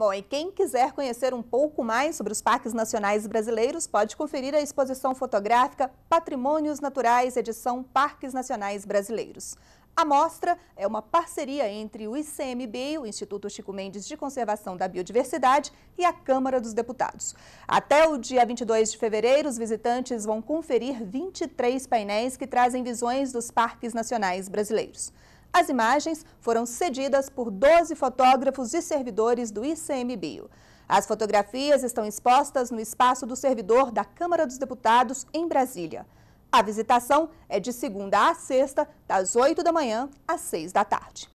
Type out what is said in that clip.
Bom, e quem quiser conhecer um pouco mais sobre os parques nacionais brasileiros, pode conferir a exposição fotográfica Patrimônios Naturais, edição Parques Nacionais Brasileiros. A mostra é uma parceria entre o ICMB, o Instituto Chico Mendes de Conservação da Biodiversidade, e a Câmara dos Deputados. Até o dia 22 de fevereiro, os visitantes vão conferir 23 painéis que trazem visões dos parques nacionais brasileiros. As imagens foram cedidas por 12 fotógrafos e servidores do ICMBio. As fotografias estão expostas no espaço do servidor da Câmara dos Deputados, em Brasília. A visitação é de segunda a sexta, das 8 da manhã às 6 da tarde.